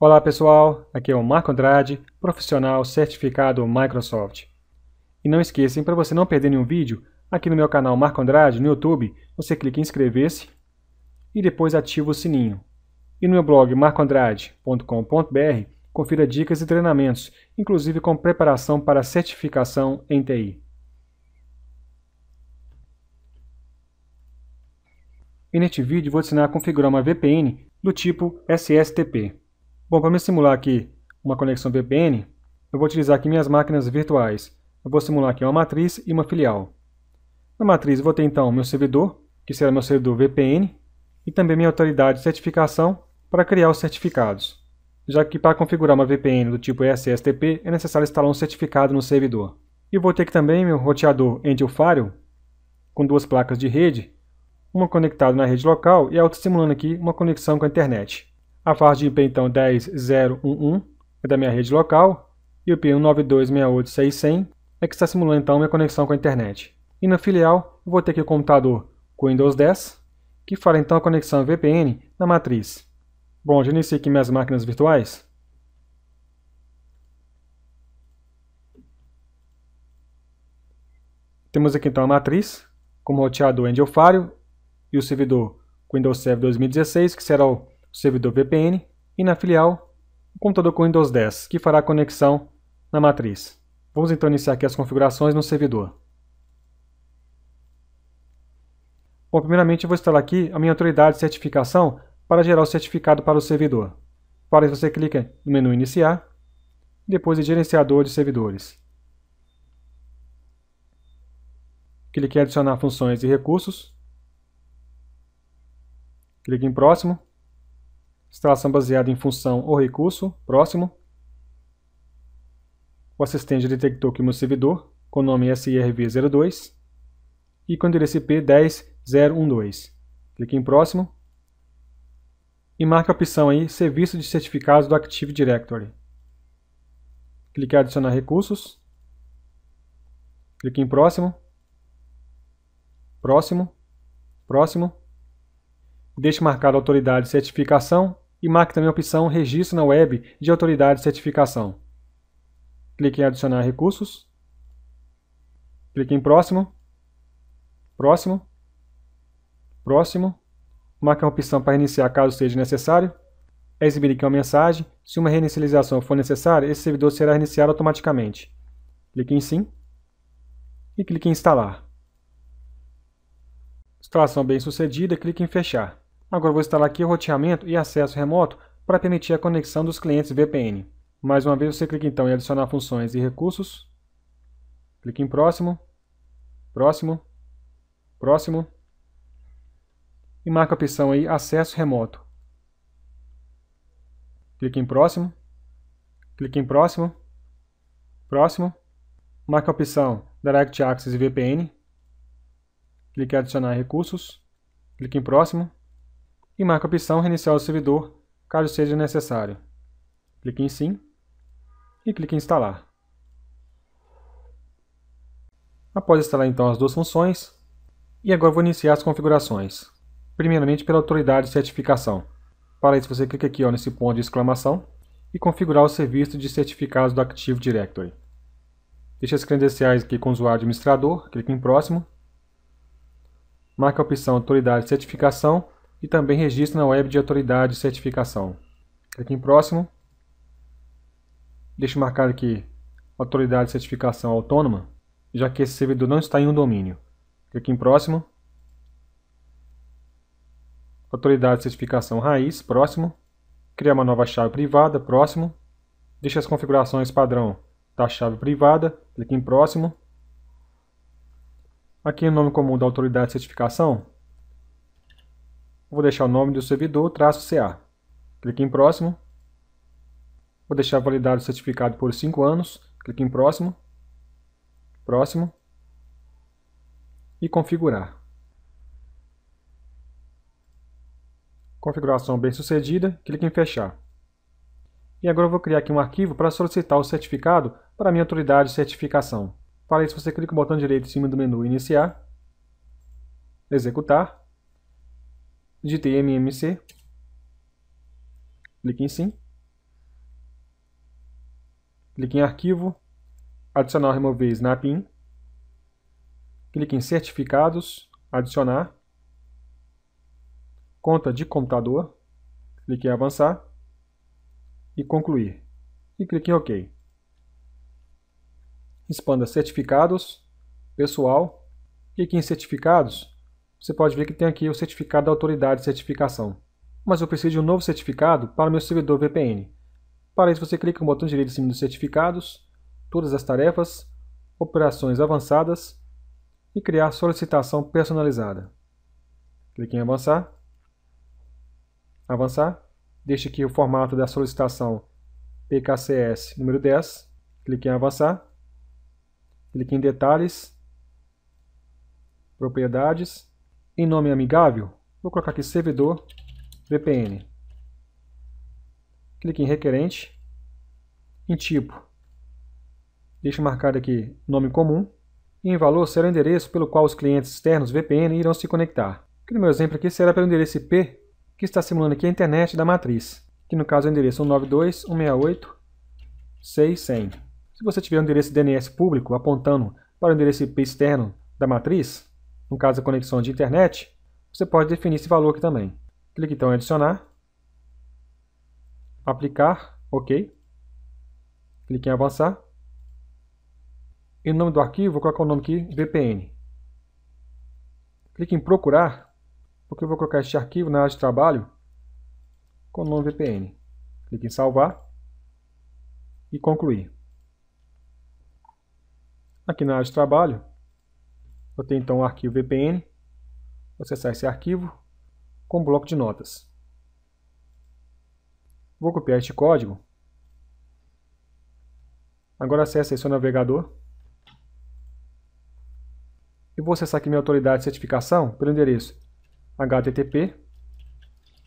Olá pessoal, aqui é o Marco Andrade, profissional certificado Microsoft. E não esqueçam, para você não perder nenhum vídeo, aqui no meu canal Marco Andrade, no YouTube, você clica em inscrever-se e depois ativa o sininho. E no meu blog marcoandrade.com.br, confira dicas e treinamentos, inclusive com preparação para certificação em TI. E neste vídeo vou te ensinar a configurar uma VPN do tipo SSTP. Bom, para me simular aqui uma conexão VPN, eu vou utilizar aqui minhas máquinas virtuais. Eu vou simular aqui uma matriz e uma filial. Na matriz eu vou ter então meu servidor, que será meu servidor VPN, e também minha autoridade de certificação para criar os certificados, já que para configurar uma VPN do tipo SSTP é necessário instalar um certificado no servidor. E vou ter aqui também meu roteador Angel com duas placas de rede, uma conectada na rede local e a outra simulando aqui uma conexão com a internet. A faixa de IP então 10011 é da minha rede local e o PIN 92686100 é que está simulando então minha conexão com a internet. E na filial vou ter aqui o computador com Windows 10 que fará então a conexão VPN na matriz. Bom, já iniciei aqui minhas máquinas virtuais. Temos aqui então a matriz, com o roteador Angel Fire e o servidor Windows Server 2016, que será o servidor VPN e na filial o computador com Windows 10, que fará a conexão na matriz. Vamos então iniciar aqui as configurações no servidor. Bom, primeiramente eu vou instalar aqui a minha autoridade de certificação para gerar o certificado para o servidor. Para isso você clica no menu Iniciar, depois em Gerenciador de Servidores. Clique em Adicionar funções e recursos. Clique em Próximo Extração baseada em função ou recurso, próximo. O assistente detectou que meu servidor, com nome SIRV02, e com endereço IP 10012. Clique em próximo e marque a opção aí Serviço de Certificados do Active Directory. Clique em Adicionar recursos. Clique em Próximo. Próximo. Próximo. Deixe marcado a autoridade de certificação e marque também a opção Registro na web de autoridade de certificação. Clique em Adicionar recursos. Clique em Próximo. Próximo. Próximo. Marque a opção para reiniciar caso seja necessário. É exibida aqui uma mensagem. Se uma reinicialização for necessária, esse servidor será reiniciado automaticamente. Clique em Sim e clique em Instalar. Instalação bem sucedida, clique em Fechar. Agora vou instalar aqui o roteamento e acesso remoto para permitir a conexão dos clientes VPN. Mais uma vez, você clica então em adicionar funções e recursos. Clique em próximo, próximo, próximo. E marca a opção aí acesso remoto. Clique em próximo, clique em próximo, próximo. Marca a opção Direct Access VPN. Clique em adicionar recursos, clique em próximo e marca a opção Reiniciar o servidor, caso seja necessário. Clique em Sim e clique em Instalar. Após instalar então as duas funções, e agora vou iniciar as configurações. Primeiramente pela autoridade de certificação. Para isso você clica aqui ó, nesse ponto de exclamação e configurar o serviço de certificados do Active Directory. Deixe as credenciais aqui com o usuário administrador, clique em próximo. Marque a opção autoridade de certificação e também registro na web de autoridade de certificação. Clique em próximo. Deixe marcado aqui autoridade de certificação autônoma, já que esse servidor não está em um domínio. Clique em próximo. Autoridade de certificação raiz, próximo. Criar uma nova chave privada, próximo. Deixe as configurações padrão da chave privada, clique em próximo. Aqui o nome comum da autoridade de certificação, Vou deixar o nome do servidor, traço CA. Clique em próximo. Vou deixar validado o certificado por 5 anos. Clique em próximo. Próximo. E configurar. Configuração bem sucedida. Clique em fechar. E agora eu vou criar aqui um arquivo para solicitar o certificado para a minha autoridade de certificação. Para isso, você clica o botão direito em cima do menu Iniciar, Executar, Digitei MMC. Clique em sim. Clique em arquivo. Adicionar ou remover Snapin. Clique em certificados. Adicionar. Conta de computador. Clique em avançar. E concluir. E clique em OK. Expanda certificados. Pessoal. Clique em certificados você pode ver que tem aqui o certificado da autoridade de certificação. Mas eu preciso de um novo certificado para o meu servidor VPN. Para isso, você clica no botão direito em cima dos certificados, todas as tarefas, operações avançadas e criar solicitação personalizada. Clique em avançar, avançar, deixe aqui o formato da solicitação PKCS número 10, clique em avançar, clique em detalhes, propriedades, em nome amigável, vou colocar aqui servidor VPN. Clique em requerente, em tipo, deixe marcado aqui nome comum, e em valor será o endereço pelo qual os clientes externos VPN irão se conectar. no meu exemplo aqui será pelo endereço IP, que está simulando aqui a internet da matriz, que no caso é o endereço 192.168.6.100. Se você tiver um endereço DNS público apontando para o endereço IP externo da matriz, no caso a conexão de internet, você pode definir esse valor aqui também. Clique então em adicionar, aplicar, ok. Clique em avançar. E no nome do arquivo, vou colocar o nome aqui, VPN. Clique em procurar, porque eu vou colocar este arquivo na área de trabalho com o nome VPN. Clique em salvar e concluir. Aqui na área de trabalho, eu tenho então o arquivo VPN. Vou acessar esse arquivo com o bloco de notas. Vou copiar este código. Agora acesse seu navegador. E vou acessar aqui minha autoridade de certificação pelo endereço http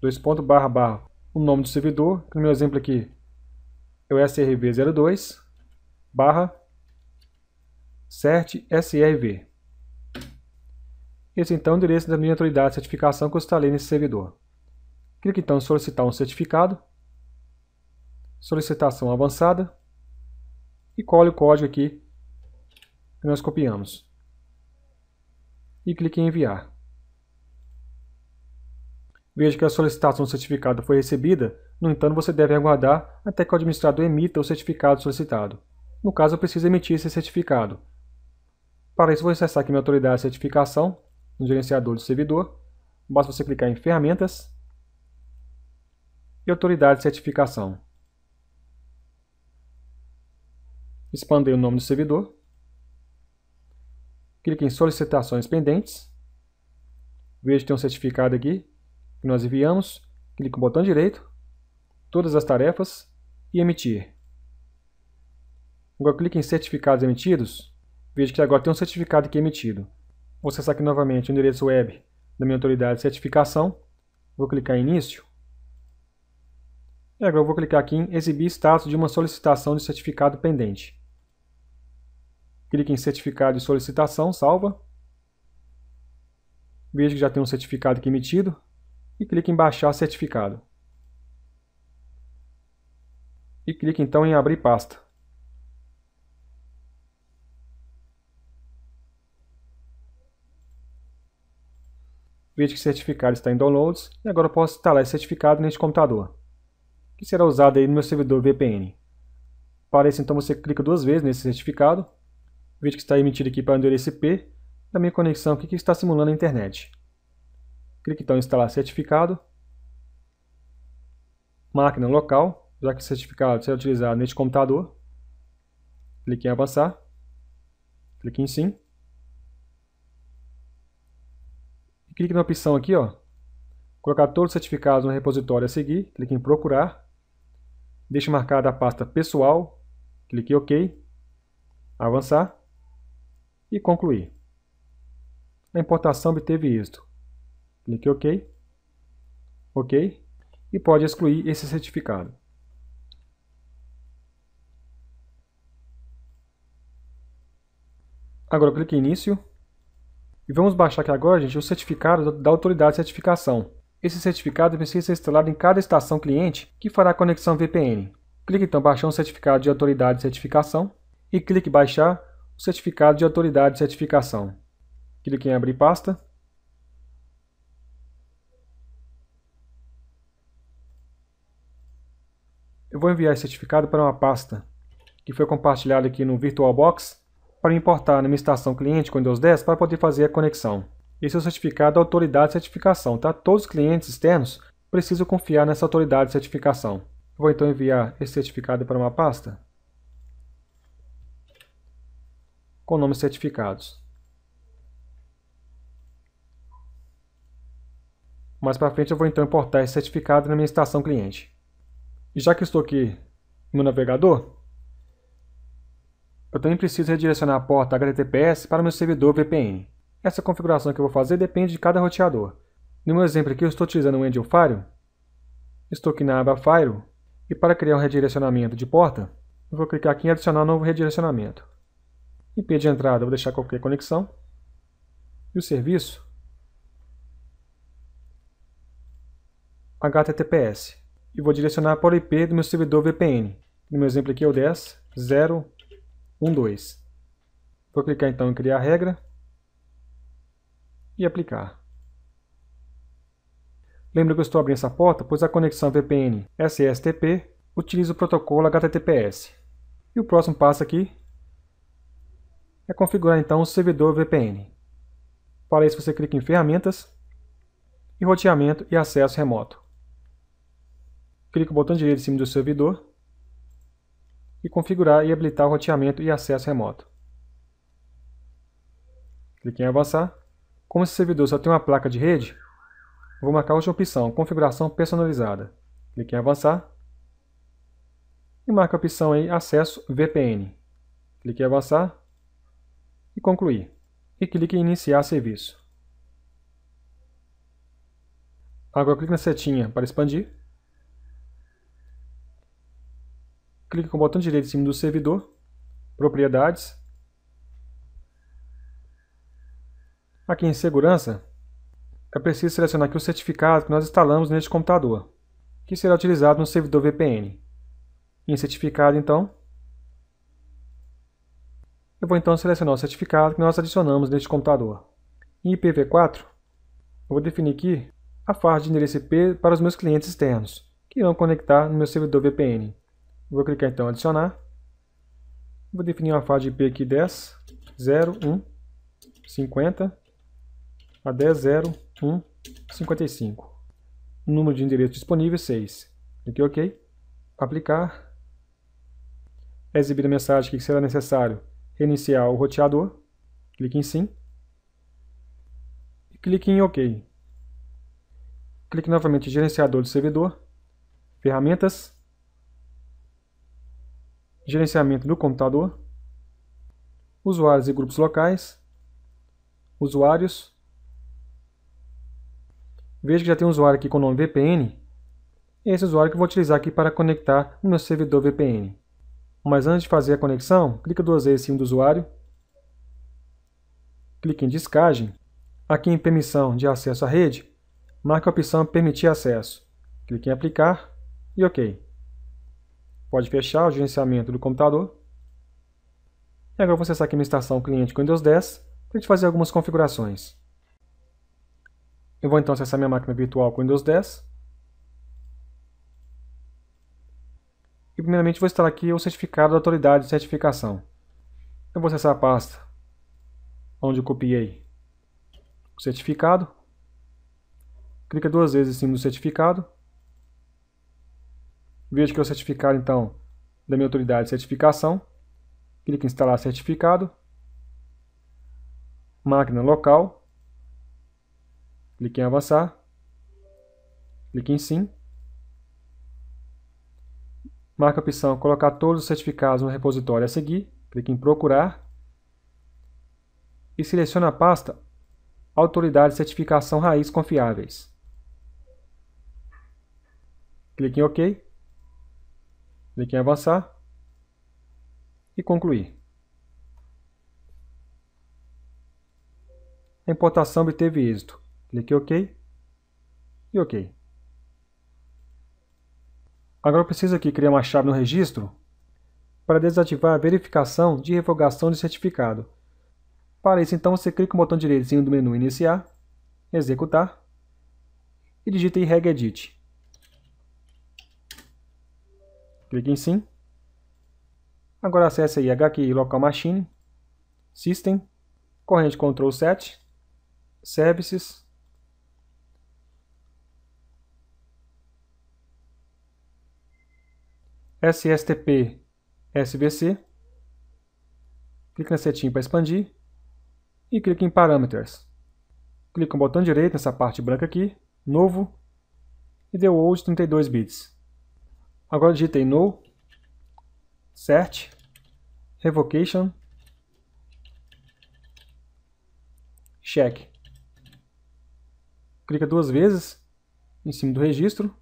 dois ponto barra barra o nome do servidor, que no meu exemplo aqui é o srv02 barra cert srv. Esse então é o endereço da minha autoridade de certificação que eu instalei nesse servidor. Clique então em solicitar um certificado, solicitação avançada e cole o código aqui que nós copiamos. E clique em enviar. Veja que a solicitação do certificado foi recebida, no entanto você deve aguardar até que o administrador emita o certificado solicitado. No caso eu preciso emitir esse certificado. Para isso vou acessar aqui minha autoridade de certificação no gerenciador do servidor. Basta você clicar em ferramentas e autoridade de certificação. Expandei o nome do servidor. Clique em solicitações pendentes. Veja que tem um certificado aqui que nós enviamos. Clique no botão direito, todas as tarefas e emitir. Agora clique em certificados emitidos. Veja que agora tem um certificado aqui emitido. Vou acessar aqui novamente o endereço web da minha autoridade de certificação. Vou clicar em Início. E agora eu vou clicar aqui em Exibir status de uma solicitação de certificado pendente. Clique em Certificado de solicitação, salva. Veja que já tem um certificado aqui emitido. E clique em Baixar certificado. E clique então em Abrir pasta. Veja que o certificado está em downloads e agora eu posso instalar esse certificado neste computador, que será usado aí no meu servidor VPN. Para isso, então, você clica duas vezes nesse certificado. Veja que está emitido aqui para o endereço IP da minha conexão aqui que está simulando a internet. Clique então em instalar certificado, máquina local, já que o certificado será utilizado neste computador. Clique em avançar, clique em sim. e clique na opção aqui, ó, colocar todos os certificados no repositório a seguir, clique em procurar, deixe marcada a pasta pessoal, clique em OK, avançar e concluir. A importação obteve êxito. Clique em OK, OK e pode excluir esse certificado. Agora clique em Início e vamos baixar aqui agora, gente, o certificado da autoridade de certificação. Esse certificado precisa ser instalado em cada estação cliente que fará conexão VPN. Clique então baixar um certificado de autoridade de certificação e clique baixar o certificado de autoridade de certificação. Clique em abrir pasta. Eu vou enviar esse certificado para uma pasta que foi compartilhada aqui no VirtualBox para importar na minha estação cliente com Windows 10 para poder fazer a conexão. Esse é o certificado da autoridade de certificação, tá? Todos os clientes externos precisam confiar nessa autoridade de certificação. vou então enviar esse certificado para uma pasta com o nome certificados. Mais para frente eu vou então importar esse certificado na minha estação cliente. E já que estou aqui no navegador, eu também preciso redirecionar a porta HTTPS para meu servidor VPN. Essa configuração que eu vou fazer depende de cada roteador. No meu exemplo aqui, eu estou utilizando o Angel Fire. Estou aqui na aba Fire e para criar um redirecionamento de porta, eu vou clicar aqui em adicionar um novo redirecionamento. IP de entrada, eu vou deixar qualquer conexão. E o serviço? HTTPS. E vou direcionar para o IP do meu servidor VPN. No meu exemplo aqui é o 10.0 um 2. Vou clicar então em criar regra e aplicar. Lembra que eu estou abrindo essa porta, pois a conexão VPN SSTP utiliza o protocolo HTTPS. E o próximo passo aqui é configurar então o servidor VPN. Para isso você clica em ferramentas e roteamento e acesso remoto. Clica o botão direito em cima do servidor e configurar e habilitar o roteamento e acesso remoto. Clique em avançar. Como esse servidor só tem uma placa de rede, vou marcar a última opção, configuração personalizada. Clique em avançar e marca a opção aí acesso VPN. Clique em avançar e concluir. E clique em iniciar serviço. Agora clique na setinha para expandir clica com o botão direito em cima do servidor, propriedades. Aqui em segurança, é preciso selecionar aqui o certificado que nós instalamos neste computador, que será utilizado no servidor VPN. Em certificado, então, eu vou então selecionar o certificado que nós adicionamos neste computador. Em IPv4, eu vou definir aqui a faixa de endereço IP para os meus clientes externos, que irão conectar no meu servidor VPN. Vou clicar então em adicionar. Vou definir uma faixa de IP aqui 10, 0, 1, 50 a 10, 0, 1, 55. Número de endereço disponível 6. Clique OK. Aplicar. Exibir a mensagem que será necessário reiniciar o roteador. Clique em Sim. clique em OK. Clique novamente em Gerenciador do servidor, Ferramentas, gerenciamento do computador, usuários e grupos locais, usuários. Veja que já tem um usuário aqui com o nome VPN. Esse usuário que eu vou utilizar aqui para conectar no meu servidor VPN. Mas antes de fazer a conexão, clica duas vezes em cima do usuário. Clique em Discagem. Aqui em Permissão de acesso à rede, marque a opção Permitir acesso. Clique em Aplicar e OK. Pode fechar o gerenciamento do computador. E agora vou acessar aqui a estação cliente com Windows 10 para gente fazer algumas configurações. Eu vou então acessar minha máquina virtual com Windows 10. E primeiramente vou instalar aqui o certificado da autoridade de certificação. Eu vou acessar a pasta onde eu copiei o certificado. Clica duas vezes em cima do certificado Veja que é o certificado, então, da minha autoridade de certificação. Clique em instalar certificado. Máquina local. Clique em avançar. Clique em sim. Marca a opção colocar todos os certificados no repositório a seguir. Clique em procurar. E selecione a pasta Autoridade de Certificação Raiz Confiáveis. Clique em OK. Clique em avançar e concluir. A importação obteve êxito. Clique em OK e OK. Agora eu preciso aqui criar uma chave no registro para desativar a verificação de revogação de certificado. Para isso, então, você clica no botão direitinho do menu Iniciar, Executar e digita em regedit. Clique em Sim. Agora acesse aí HQI Local Machine, System, corrente Control 7, Services, SSTP SVC, clique na setinha para expandir e clique em Parameters. Clique com o botão direito nessa parte branca aqui, Novo, e deu hoje 32 bits. Agora digitei no search revocation check. Clica duas vezes em cima do registro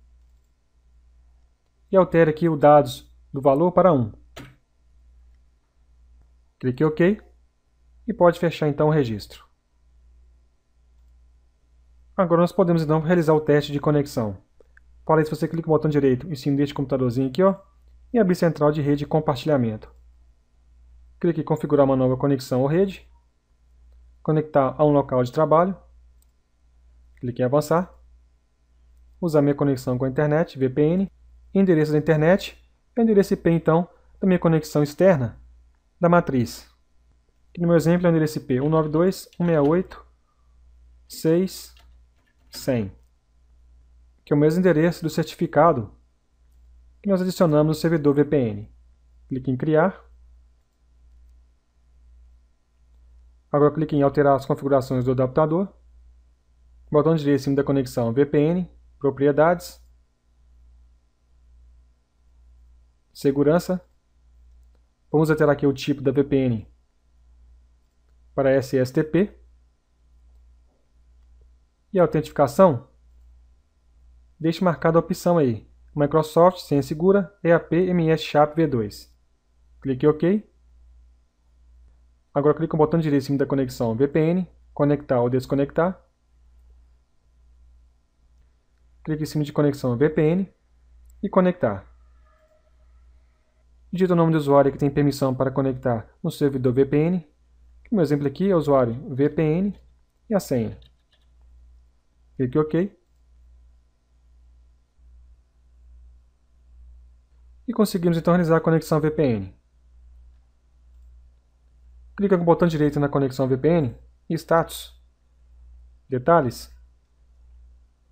e altera aqui o dados do valor para 1. Clique OK e pode fechar então o registro. Agora nós podemos então realizar o teste de conexão. Para isso, você clica no botão direito em cima deste computadorzinho aqui, ó, e abrir Central de Rede e Compartilhamento. Clique em Configurar uma nova conexão ou rede. Conectar a um local de trabalho. Clique em Avançar. Usar minha conexão com a internet, VPN. Endereço da internet. endereço IP, então, da minha conexão externa da matriz. Aqui no meu exemplo é o endereço IP 192.168.6.100 que é o mesmo endereço do certificado que nós adicionamos no servidor VPN. Clique em Criar. Agora clique em Alterar as configurações do adaptador. Botão direito em cima da conexão VPN, Propriedades, Segurança. Vamos alterar aqui o tipo da VPN para SSTP. E a autentificação deixe marcada a opção aí, Microsoft senha segura EAP MS Sharp V2. Clique em OK. Agora clique no botão direito em cima da conexão VPN, conectar ou desconectar. Clique em cima de conexão VPN e conectar. Digita o nome do usuário que tem permissão para conectar no servidor VPN. O meu exemplo aqui é o usuário VPN e a senha. Clique em OK. e conseguimos então realizar a conexão VPN. Clica com o botão direito na conexão VPN e status. Detalhes.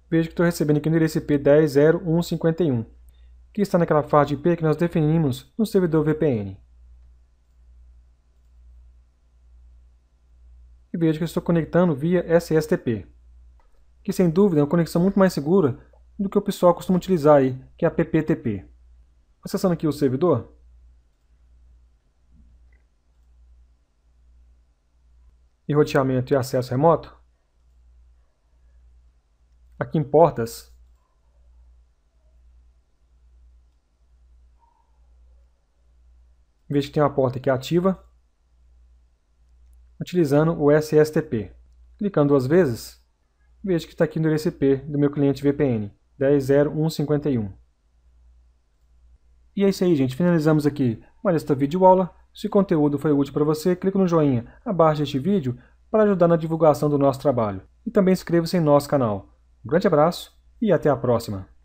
Vejo que estou recebendo aqui no endereço IP 10.0151, que está naquela faixa de IP que nós definimos no servidor VPN. E vejo que estou conectando via SSTP, que sem dúvida é uma conexão muito mais segura do que o pessoal costuma utilizar aí, que é a PPTP. Acessando aqui o servidor. E roteamento e acesso remoto. Aqui em portas. Veja que tem uma porta aqui ativa. Utilizando o SSTP. Clicando duas vezes, veja que está aqui no endereço IP do meu cliente VPN, 10.0151. E é isso aí, gente. Finalizamos aqui mais esta videoaula. Se o conteúdo foi útil para você, clique no joinha abaixo deste vídeo para ajudar na divulgação do nosso trabalho. E também inscreva-se em nosso canal. Um grande abraço e até a próxima!